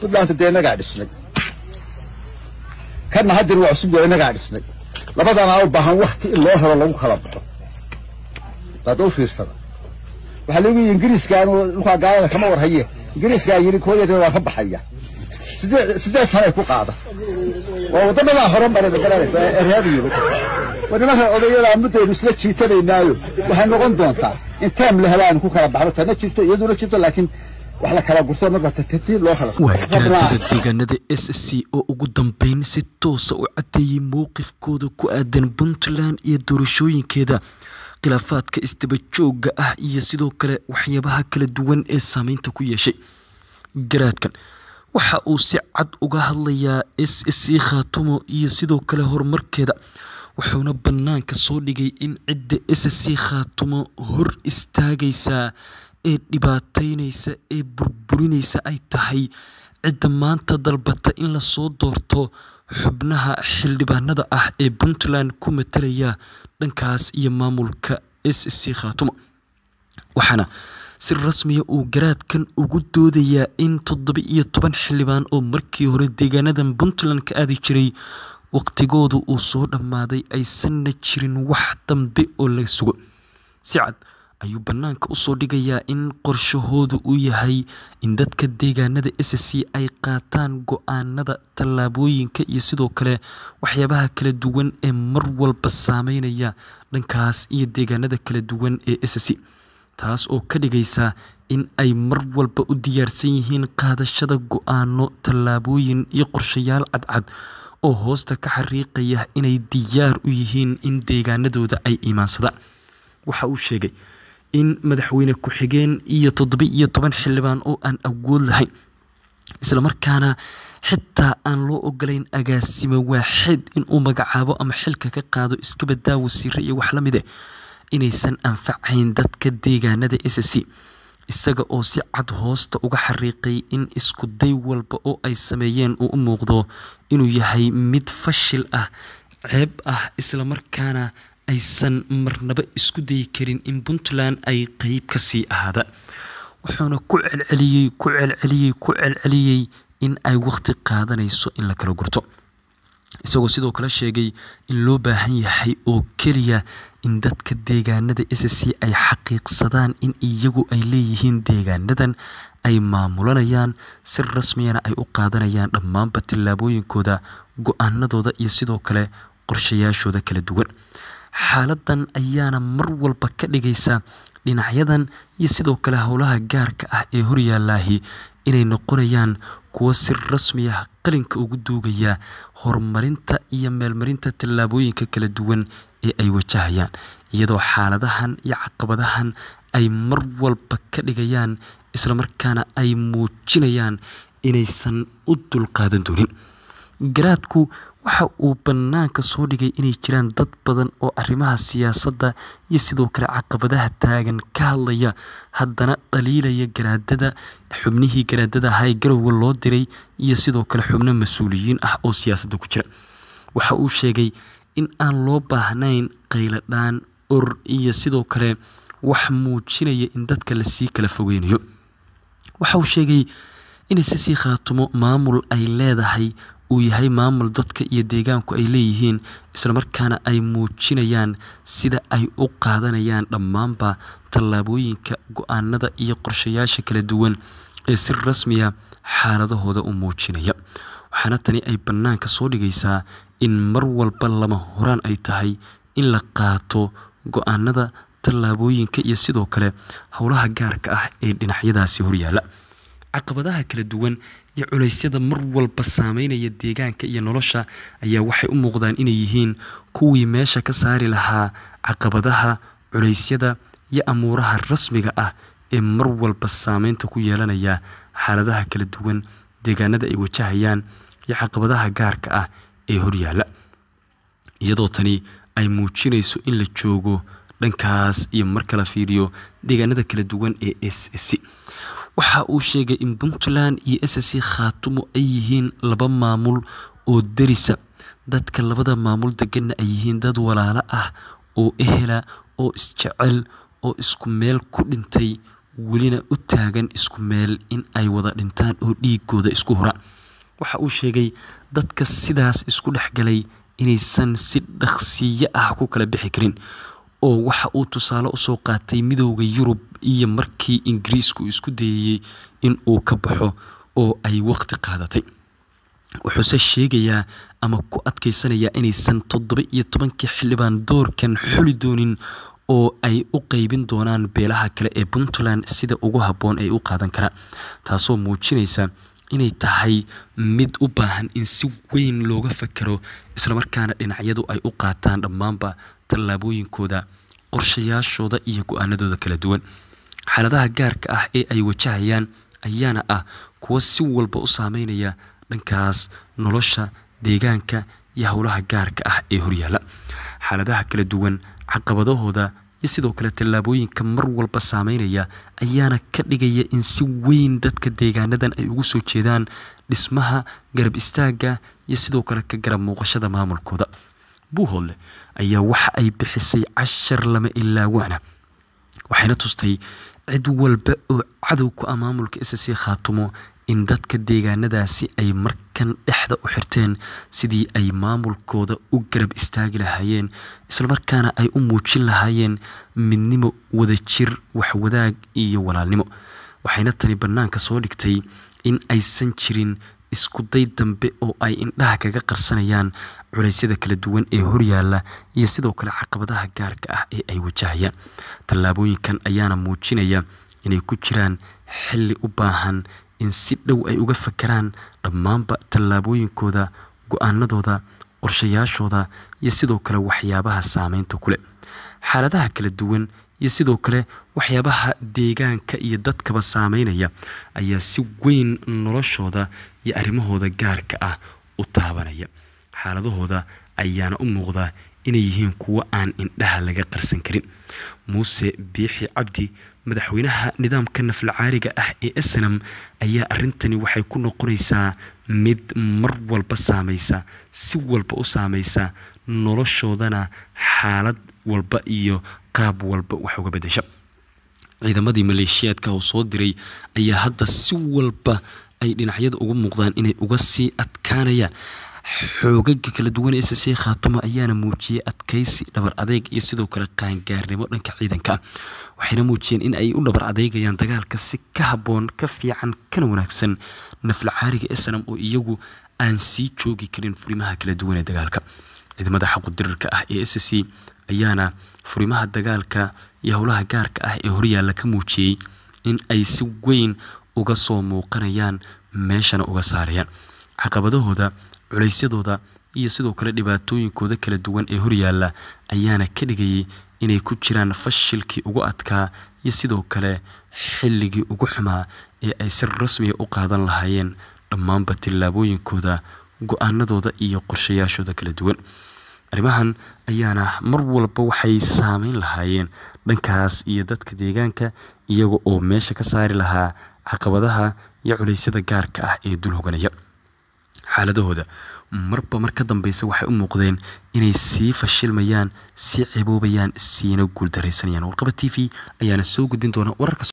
puntland dee dhisnay kana haddin waa cusub yar inagaa dhisnay labadanaa u baahan wakti in loo helo lagu kala baxo baada u fiirsada waxaa lagu yii ingiriiskaan dhulkaa gaalada kama warhaye ingiriiskaa yiri kooyada waan ka baxaya sideed sanay ku qaada waa wadanadaa hore maray magaranaysa ee reer yurub war muddaynu isla jiitanaynaayo waxay noqon doontaa in taam la helo ku kala baxno tana jirto iyaduna jirto laakiin waagaartada deegaanada s c oo ugu dambeyn si toosa ah u cadeeyay mowqifkooda ku aadan puntland iyo doorashooyinkeeda khilaafaadka isdabajooga ah iyo sidoo kale waxyaabaha kala duwan ee saameynta ku yeeshay garaadkan waxa uu si cad uga hadlayaa s c khaatumo iyo sidoo kale horumarkeeda wuxuuna banaanka soo dhigay in cidda s c khaatumo hor istaagaysaa ee dhibaataynaysa ee burburinaysa ay tahay cidda maanta dalbata in lasoo doorto xubnaha xildhibaanada ah ee puntland ku matalaya dhankaas iyo maamulka s c khaatumo waxaana si rasmiya ah uu garaadkan ugu doodayaa in toddoba iyo toban xildhibaan oo markii hore deegaanadan puntland ka aadi jiray waqtigoodu uu soo dhammaaday aysanna jirin wax dambe oo la sugo si cad ayuu bannaanka u soo dhigayaa in qorshahoodu uu yahay in dadka deegaanada s c ay qaataan go-aanada tallaabooyinka iyo sidoo kale waxyaabaha kala duwan ee mar walba saameynaya dhankaas iyo deegaanada kala duwan ee s c taas oo ka dhigaysa in ay mar walba u diyaarsan yihiin qaadashada go-aano tallaabooyin iyo qorshayaal cadcad oo hoosta ka xariiqaya inay diyaar u yihiin in deegaanadooda ay imaansadaan waxa uu sheegay in madaxweyne ku-xigeen iyo toddobi iyo toban xildhibaan oo aan awood lahayn islamarkaana xitaa aan loo ogolayn agaasimo waaxid inuu magacaabo ama xilka ka qaado iskabadaa badaa wasiire iyo wax la mide ah inaysan anfacayn dadka deegaanada s c isaga oo si cad hoosta uga xariiqay in isku day walba oo ay sameeyeen uu u muuqdo inuu yahay mid fashil ah ceeb ah islamarkaana aysan marnaba isku dayi karin in puntland ay qeyb ka sii ahaada wuxuuna ku celceliyey ku celceliyey ku celceliyey in ay waqti qaadanayso in la kala gurto isagoo sidoo kale sheegay in loo baahan yahay oo keliya in dadka deegaanada s sc ay xaqiiqsadaan in iyagu ay leeyihiin deegaanadan ay maamulanayaan si rasmiyana ay u qaadanayaan dhammaanba tillaabooyinkooda go-aanadooda iyo sidoo kale qorshayaashooda kala duwan Xaaladdan ayaana mar walba ka dhigaysaa dhinacyadan iyo sidoo kale howlaha gaarka ah ee horyaallaahi inay noqonayaan kuwo si rasmi ah qalinka ugu duugaya horumarinta iyo meelmarinta tallaabooyinka kala duwan ee ay wajahayaan iyadoo xaaladahan iyo caqabadahan ay mar walba ka dhigayaan islamarkaana ay muujinayaan inaysan u dulqaadan doonin garaadku waxa uu bannaanka soo dhigay inay jiraan dad badan oo arrimaha siyaasadda iyo sidoo kale caqabadaha taagan ka hadlaya haddana dhaliilaya garaadada xubnihii garaadada ahaa garowga loo diray iyo sidoo kale xubno mas-uuliyiin ah oo siyaasadda ku jira waxa uu sheegay in aan loo baahnayn qayladhaan or iyo sidoo kale wax muujinaya in dadka lasii kala fogeynayo waxa uu sheegay inay si khaatumo maamul ay leedahay uu yahay maamul dadka iyo deegaanku ay leeyihiin islamarkaana ay muujinayaan sida ay u qaadanayaan dhammaanba tallaabooyinka go-aanada iyo qorshayaasha kala duwan ee si rasmiya xaaladahooda u muujinaya waxaana tani ay bannaanka soo dhigaysaa in mar walba lama horaan ay tahay in la qaato go-aanada tallaabooyinka iyo sidoo kale howlaha gaarka ah ee dhinacyadaasi horyaala caqabadaha kala duwan iyo culaysyada mar walba saameynaya deegaanka iyo nolosha ayaa waxay u muuqdaan inay yihiin kuwii meesha ka saari lahaa caqabadaha culaysyada iyo amuuraha rasmiga ah ee mar walba saameynta ku yeelanaya xaaladaha kala duwan deegaanada ay wajahayaan iyo caqabadaha gaarka ah ee horyaala iyadoo tani ay muujinayso in la joogo dhankaas iyo marka la fiiriyo deegaanada kala duwan ee s c waxa uu sheegay in puntland iyo s sc khaatumo ay yihiin laba maamul oo derisa dadka labada maamul deganna ay yihiin dad walaalo ah oo ehela oo isjecel oo isku meel ku dhintay welina u taagan isku meel in ay wada dhintaan oo dhiiggooda isku hura waxa uu sheegay dadka sidaas isku dhexgalay inaysan si dhaqsiiyo ah ku kala bixi karin oo waxa uu tusaale usoo qaatay midooda yurub iyo markii ingiriisku isku dayayey in uu ka baxo oo ay waqti qaadatay wuxuuse sheegayaa ama ku adkaysanayaa inaysan toddoba iyo tobankii xildhibaan doorkan xuli doonin oo ay u qeybin doonaan beelaha kale ee puntland sida ugu habboon ay u qaadan karaan taasoo muujinaysa inay tahay mid u baahan in si weyn looga fakaro islamarkaana dhinacyadu ay u qaataan dhammaanba tallaabooyinkooda qorshayaashooda iyo go-aanadooda kala duwan xaaladaha gaarka ah ee ay wajahayaan ayaana ah kuwo si walba u saameynaya dhankaas nolosha deegaanka iyo howlaha gaarka ah ee horyaala xaaladaha kala duwan caqabadahooda iyo sidoo kale tallaabooyinka mar walba saameynaya ayaana ka dhigaya in si weyn dadka deegaanadan ay ugu soo jeedaan dhismaha garab istaagga iyo sidoo kale ka garab muuqashada maamulkooda buuhoodle ayaa waxa ay bixisay cashar lama ilaawana waxayna tustay cid walba oo cadowka ah maamulka s c khaatumo in dadka deegaanadaasi ay markan dhexda u xirteen sidii ay maamulkooda u garab istaagi lahaayeen islamarkaana ay u muujin lahaayeen midnimo wadajir waxwadaag iyo walaalnimo waxayna tani bannaanka soo dhigtay in aysan jirin iskuday dambe oo ay indhaha kaga qarsanayaan culeysyada kala duwan ee horyaalla iyo sidoo kale caqabadaha gaarka ah ee ay wajahayaan tallaabooyinkan ayaana muujinaya inay ku jiraan xilli u baahan in si dhow ay uga fakaraan dhammaanba tallaabooyinkooda go-aanadooda qorshayaashooda iyo sidoo kale waxyaabaha saameynta ku leh xaaladaha kala duwan iyo sidoo kale waxyaabaha deegaanka iyo dadkaba saameynaya ayaa si weyn noloshooda iyo arrimahooda gaarka ah u taabanaya xaaladahooda ayaana u muuqdaa inay yihiin kuwo aan indhaha laga qarsan karin muuse biixi cabdi madaxweynaha nidaamka naflacaariga ah ee esnam ayaa arrintani waxay ku noqonaysaa mid mar walba saameysa si walba u saameysa noloshoodana xaalad walba iyo qaab walba wax uga bedesha ciidamadii maleeshiyaadka uu soo diray ayaa hadda si walba ay dhinacyada ugu muuqdaan inay uga sii adkaanayaan xoogaga kala duwan ee sisey khaatuma ayaana muujiyay adkaysi dhabar adeeg iyo sidoo kale qaangaarnimo dhanka ciidanka waxayna muujiyeen in ay u dhabar adeegayaan dagaalka si ka haboon ka fiican kana wanaagsan naflacaariga esnam oo iyagu aan sii joogi karin furimaha kala duwan ee dagaalka ciidamada xaqu dirirka ah ee s c ayaana furimaha dagaalka iyo howlaha gaarka ah ee horyaalla ka muujiyey in ay si weyn uga soo muuqanayaan meeshana uga saarayaan caqabadahooda culaysyadooda iyo sidoo kale dhibaatooyinkooda kala duwan ee horyaalla ayaana ka dhigayay inay ku jiraan fashilkii ugu adkaa iyo sidoo kale xilligii ugu xumaa ee ay si rasmiya ah u qaadan lahaayeen dhammaanba tillaabooyinkooda go-aanadooda iyo qorshayaashooda kala duwan arrimahan ayaana mar walba waxay saameyn lahaayeen dhankaas iyo dadka deegaanka iyaga oo meesha ka saari lahaa caqabadaha iyo culeysyada gaarka ah ee dul hoganaya xaaladahooda marba mar ka dambeysa waxay u muuqdeen inay sii fashilmayaan sii ceeboobayaan siina guuldaraysanayaan warqaba t v ayaana soo gudbin doona wararka